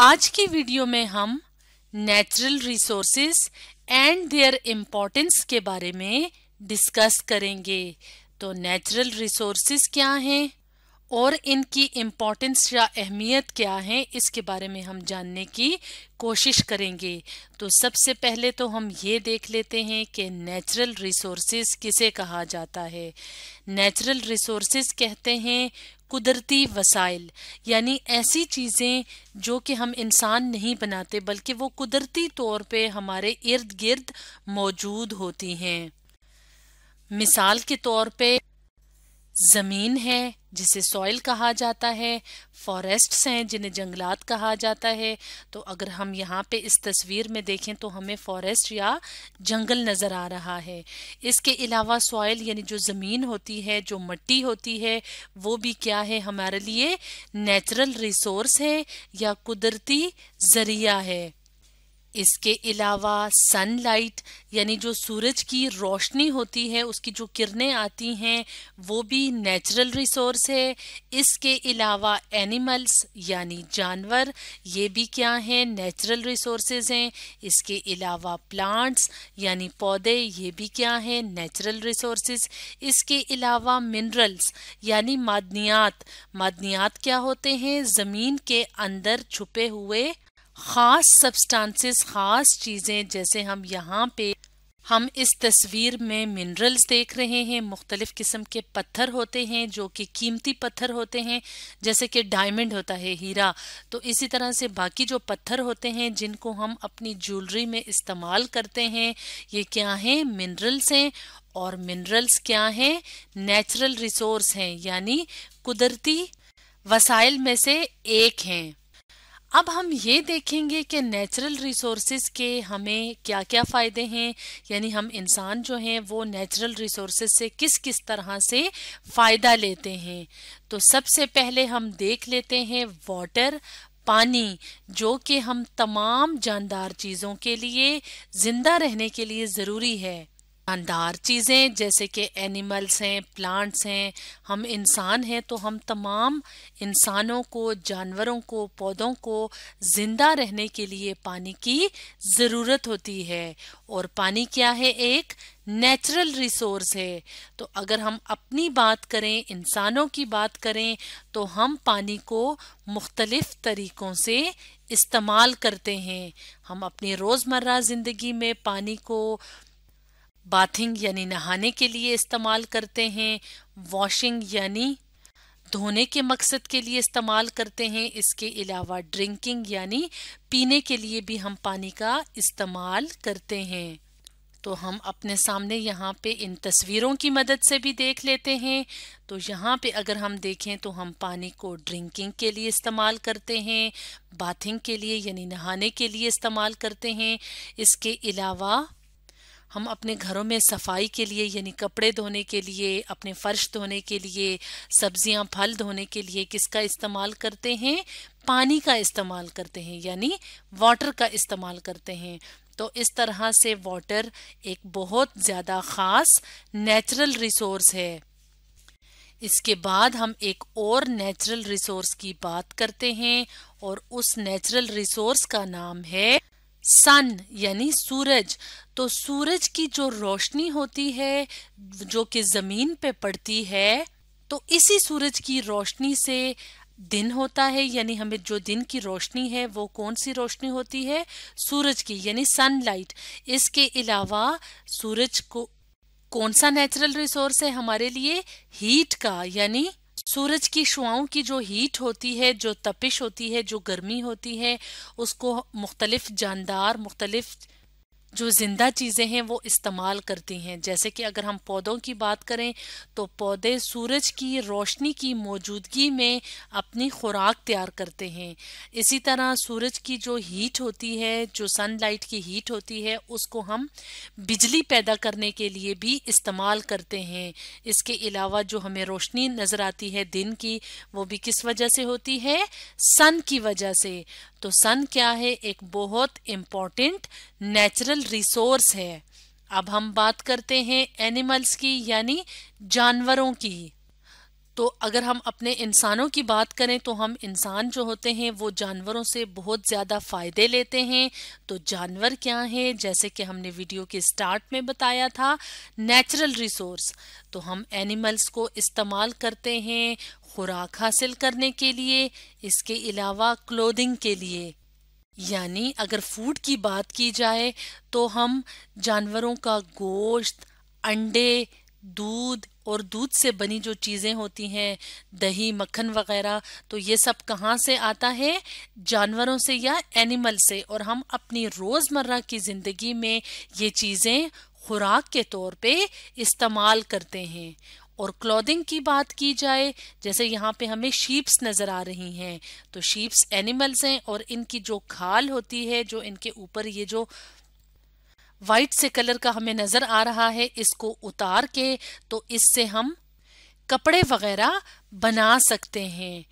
आज की वीडियो में हम natural resources and their importance के बारे में डिस्कस करेंगे तो नेचुरल रिसोर्सेज क्या हैं और इनकी इम्पोर्टेंस या अहमियत क्या है इसके बारे में हम जानने की कोशिश करेंगे तो सबसे पहले तो हम ये देख लेते हैं कि नेचुरल रिसोर्सेज किसे कहा जाता है नेचुरल रिसोर्सेज कहते हैं कुदरती वसाइल यानी ऐसी चीज़ें जो कि हम इंसान नहीं बनाते बल्कि वो कुदरती तौर पे हमारे इर्द गिर्द मौजूद होती हैं मिसाल के तौर पे ज़मीन है जिसे सॉइल कहा जाता है फॉरेस्ट्स हैं जिन्हें जंगलात कहा जाता है तो अगर हम यहाँ पे इस तस्वीर में देखें तो हमें फॉरेस्ट या जंगल नज़र आ रहा है इसके अलावा सॉइल यानी जो ज़मीन होती है जो मट्टी होती है वो भी क्या है हमारे लिए नेचुरल रिसोर्स है या कुदरती ज़रिया है इसके अलावा सनलाइट यानी जो सूरज की रोशनी होती है उसकी जो किरणें आती हैं वो भी नेचुरल रिसोर्स है इसके अलावा एनिमल्स यानी जानवर ये भी क्या हैं नेचुरल रिसोर्सेज हैं इसके अलावा प्लांट्स यानी पौधे ये भी क्या हैं नेचुरल रिसोर्सेज इसके अलावा मिनरल्स यानी मादनियात मादनियात क्या होते हैं ज़मीन के अंदर छुपे हुए ख़ास सब्सटेंसेस ख़ास चीज़ें जैसे हम यहाँ पे हम इस तस्वीर में मिनरल्स देख रहे हैं मुख्तलिफ़ किस्म के पत्थर होते हैं जो कि कीमती पत्थर होते हैं जैसे कि डायमंड होता है हीरा तो इसी तरह से बाकी जो पत्थर होते हैं जिनको हम अपनी ज्वेलरी में इस्तेमाल करते हैं ये क्या हैं मिनरल्स हैं और मिनरल्स क्या हैं नेचुरल रिसोर्स हैं यानी कुदरती वसाइल में से एक हैं अब हम ये देखेंगे कि नेचुरल रिसोर्सेज के हमें क्या क्या फ़ायदे हैं यानी हम इंसान जो हैं वो नेचुरल रिसोर्सेज से किस किस तरह से फ़ायदा लेते हैं तो सबसे पहले हम देख लेते हैं वाटर पानी जो कि हम तमाम जानदार चीज़ों के लिए ज़िंदा रहने के लिए ज़रूरी है शानदार चीज़ें जैसे कि एनिमल्स हैं प्लांट्स हैं हम इंसान हैं तो हम तमाम इंसानों को जानवरों को पौधों को ज़िंदा रहने के लिए पानी की ज़रूरत होती है और पानी क्या है एक नेचुरल रिसोर्स है तो अगर हम अपनी बात करें इंसानों की बात करें तो हम पानी को मुख्तलिफ तरीक़ों से इस्तेमाल करते हैं हम अपनी रोज़मर्रा ज़िंदगी में पानी को बाथिंग यानी नहाने के लिए इस्तेमाल करते हैं वॉशिंग यानी धोने के मकसद के लिए इस्तेमाल करते हैं इसके अलावा ड्रिंकिंग यानी पीने के लिए भी हम पानी का इस्तेमाल करते हैं तो हम अपने सामने यहाँ पे इन तस्वीरों की मदद से भी देख लेते हैं तो यहाँ पे अगर हम देखें तो हम पानी को ड्रिंकिंग के लिए इस्तेमाल करते हैं बाथिंग के लिए यानी नहाने के लिए इस्तेमाल करते हैं इसके अलावा हम अपने घरों में सफाई के लिए यानी कपड़े धोने के लिए अपने फर्श धोने के लिए सब्जियां फल धोने के लिए किसका इस्तेमाल करते हैं पानी का इस्तेमाल करते हैं यानी वाटर का इस्तेमाल करते हैं तो इस तरह से वाटर एक बहुत ज़्यादा ख़ास नेचुरल रिसोर्स है इसके बाद हम एक और नेचुरल रिसोर्स की बात करते हैं और उस नेचुरल रिसोर्स का नाम है सन यानी सूरज तो सूरज की जो रोशनी होती है जो कि जमीन पे पड़ती है तो इसी सूरज की रोशनी से दिन होता है यानी हमें जो दिन की रोशनी है वो कौन सी रोशनी होती है सूरज की यानी सनलाइट इसके अलावा सूरज को कौन सा नेचुरल रिसोर्स है हमारे लिए हीट का यानी सूरज की शुआओं की जो हीट होती है जो तपिश होती है जो गर्मी होती है उसको मुख्तलिफ जानदार मुख्तलिफ जो ज़िंदा चीज़ें हैं वो इस्तेमाल करती हैं जैसे कि अगर हम पौधों की बात करें तो पौधे सूरज की रोशनी की मौजूदगी में अपनी खुराक तैयार करते हैं इसी तरह सूरज की जो हीट होती है जो सनलाइट की हीट होती है उसको हम बिजली पैदा करने के लिए भी इस्तेमाल करते हैं इसके अलावा जो हमें रोशनी नज़र आती है दिन की वो भी किस वजह से होती है सन की वजह से तो सन क्या है एक बहुत इम्पॉर्टेंट नेचुरल रिसोर्स है अब हम बात करते हैं एनिमल्स की यानी जानवरों की तो अगर हम अपने इंसानों की बात करें तो हम इंसान जो होते हैं वो जानवरों से बहुत ज़्यादा फ़ायदे लेते हैं तो जानवर क्या हैं जैसे कि हमने वीडियो के स्टार्ट में बताया था नेचुरल रिसोर्स तो हम एनिमल्स को इस्तेमाल करते हैं खुराक हासिल करने के लिए इसके अलावा क्लोदिंग के लिए यानी अगर फूड की बात की जाए तो हम जानवरों का गोश्त अंडे दूध और दूध से बनी जो चीज़ें होती हैं दही मक्खन वगैरह तो ये सब कहाँ से आता है जानवरों से या एनिमल से और हम अपनी रोज़मर्रा की ज़िंदगी में ये चीज़ें खुराक के तौर पे इस्तेमाल करते हैं और क्लोदिंग की बात की जाए जैसे यहाँ पे हमें शीप्स नज़र आ रही हैं तो शीप्स एनिमल्स हैं और इनकी जो खाल होती है जो इनके ऊपर ये जो व्हाइट से कलर का हमें नज़र आ रहा है इसको उतार के तो इससे हम कपड़े वगैरह बना सकते हैं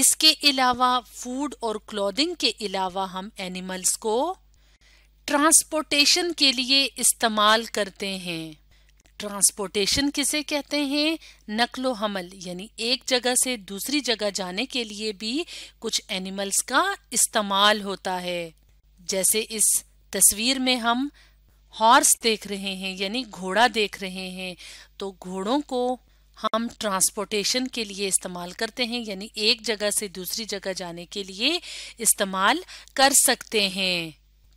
इसके अलावा फूड और क्लॉथिंग के अलावा हम एनिमल्स को ट्रांसपोर्टेशन के लिए इस्तेमाल करते हैं ट्रांसपोर्टेशन किसे कहते हैं नकलो हमल यानी एक जगह से दूसरी जगह जाने के लिए भी कुछ एनिमल्स का इस्तेमाल होता है जैसे इस तस्वीर में हम हॉर्स देख रहे हैं यानी घोड़ा देख रहे हैं तो घोड़ों को हम ट्रांसपोर्टेशन के लिए इस्तेमाल करते हैं यानी एक जगह से दूसरी जगह जाने के लिए इस्तेमाल कर सकते हैं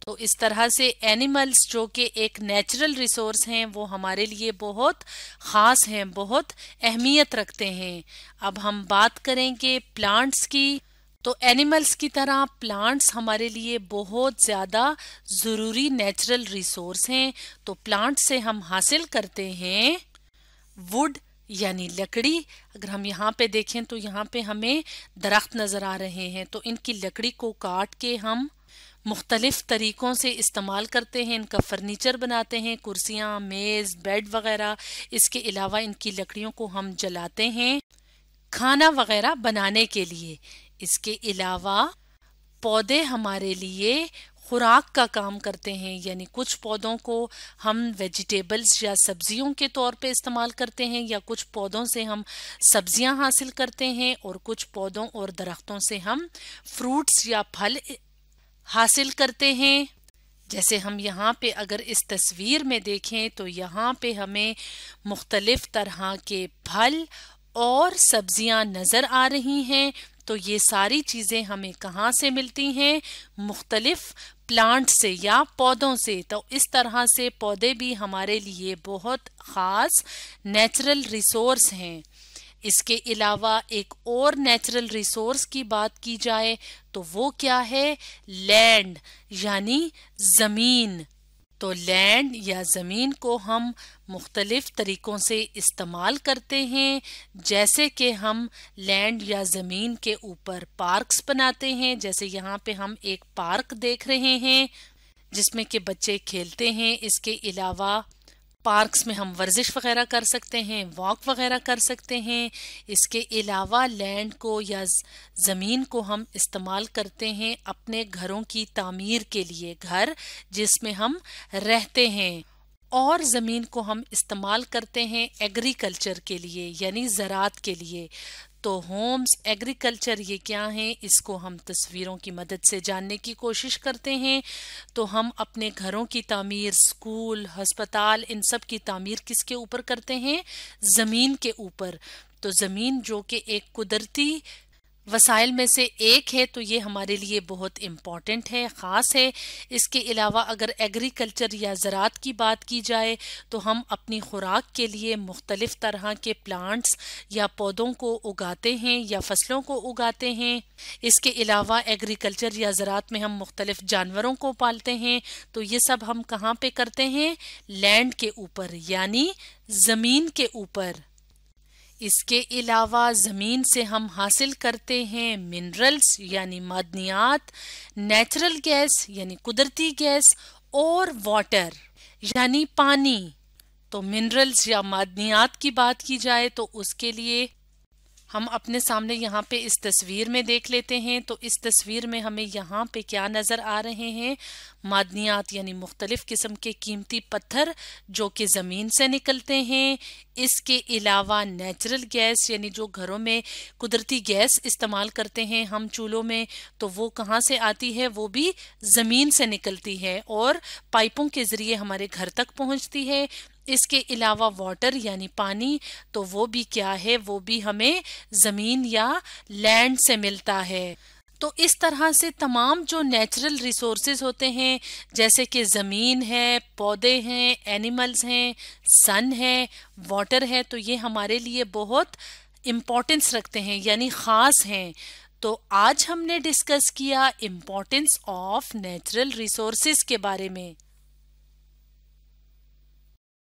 तो इस तरह से एनिमल्स जो कि एक नेचुरल रिसोर्स हैं वो हमारे लिए बहुत ख़ास हैं बहुत अहमियत रखते हैं अब हम बात करेंगे प्लांट्स की तो एनिमल्स की तरह प्लांट्स हमारे लिए बहुत ज़्यादा ज़रूरी नेचुरल रिसोर्स हैं तो प्लांट से हम हासिल करते हैं वुड यानी लकड़ी अगर हम यहाँ पे देखें तो यहाँ पे हमें दरख्त नज़र आ रहे हैं तो इनकी लकड़ी को काट के हम मुख्तलिफ तरीक़ों से इस्तेमाल करते हैं इनका फर्नीचर बनाते हैं कुर्सियाँ मेज़ बेड वगैरह इसके अलावा इनकी लकड़ियों को हम जलाते हैं खाना वगैरह बनाने के लिए इसके अलावा पौधे हमारे लिए खुराक का काम करते हैं यानी कुछ पौधों को हम वेजिटेबल्स या सब्जियों के तौर पे इस्तेमाल करते हैं या कुछ पौधों से हम सब्जियां हासिल करते हैं और कुछ पौधों और दरख्तों से हम फ्रूट्स या फल हासिल करते हैं जैसे हम यहाँ पे अगर इस तस्वीर में देखें तो यहाँ पे हमें मुख्तलिफ तरह के फल और सब्जियां नज़र आ रही हैं तो ये सारी चीज़ें हमें कहाँ से मिलती हैं मुख्तलिफ प्लांट से या पौधों से तो इस तरह से पौधे भी हमारे लिए बहुत ख़ास नेचुरल रिसोर्स हैं इसके अलावा एक और नेचुरल रिसोर्स की बात की जाए तो वो क्या है लैंड यानी ज़मीन तो लैंड या ज़मीन को हम मुख्तलिफ तरीक़ों से इस्तेमाल करते हैं जैसे कि हम लैंड या ज़मीन के ऊपर पार्क्स बनाते हैं जैसे यहाँ पे हम एक पार्क देख रहे हैं जिसमें के बच्चे खेलते हैं इसके अलावा पार्क्स में हम वर्जिश वगैरह कर सकते हैं वॉक वगैरह कर सकते हैं इसके अलावा लैंड को या ज़मीन को हम इस्तेमाल करते हैं अपने घरों की तामीर के लिए घर जिसमें हम रहते हैं और ज़मीन को हम इस्तेमाल करते हैं एग्रीकल्चर के लिए यानी ज़रात के लिए तो होम्स एग्रीकल्चर ये क्या है इसको हम तस्वीरों की मदद से जानने की कोशिश करते हैं तो हम अपने घरों की तामीर स्कूल हस्पताल इन सब की तामीर किसके ऊपर करते हैं ज़मीन के ऊपर तो ज़मीन जो कि एक कुदरती वसाइल में से एक है तो ये हमारे लिए बहुत इम्पॉर्टेंट है ख़ास है इसके अलावा अगर एग्रीकल्चर या ज़रात की बात की जाए तो हम अपनी खुराक के लिए मुख्तलिफ़ तरह के प्लांट्स या पौधों को उगाते हैं या फसलों को उगाते हैं इसके अलावा एग्रीकल्चर या ज़रात में हम मुख्तलिफ़ जानवरों को पालते हैं तो ये सब हम कहाँ पर करते हैं लैंड के ऊपर यानी ज़मीन के ऊपर इसके अलावा ज़मीन से हम हासिल करते हैं मिनरल्स यानी मादनियात नेचुरल गैस यानी कुदरती गैस और वाटर यानी पानी तो मिनरल्स या मादनियात की बात की जाए तो उसके लिए हम अपने सामने यहाँ पे इस तस्वीर में देख लेते हैं तो इस तस्वीर में हमें यहाँ पे क्या नज़र आ रहे हैं मादनियात यानी मुख्तलिफ़ किस्म के कीमती पत्थर जो कि ज़मीन से निकलते हैं इसके अलावा नेचुरल गैस यानी जो घरों में कुदरती गैस इस्तेमाल करते हैं हम चूल्हों में तो वो कहाँ से आती है वो भी ज़मीन से निकलती है और पाइपों के ज़रिए हमारे घर तक पहुँचती है इसके अलावा वाटर यानी पानी तो वो भी क्या है वो भी हमें ज़मीन या लैंड से मिलता है तो इस तरह से तमाम जो नेचुरल रिसोर्सेज होते हैं जैसे कि ज़मीन है पौधे हैं एनिमल्स हैं सन है वाटर है तो ये हमारे लिए बहुत इम्पोर्टेंस रखते हैं यानी ख़ास हैं तो आज हमने डिस्कस किया इम्पोर्टेंस ऑफ नेचुरल रिसोर्सेज के बारे में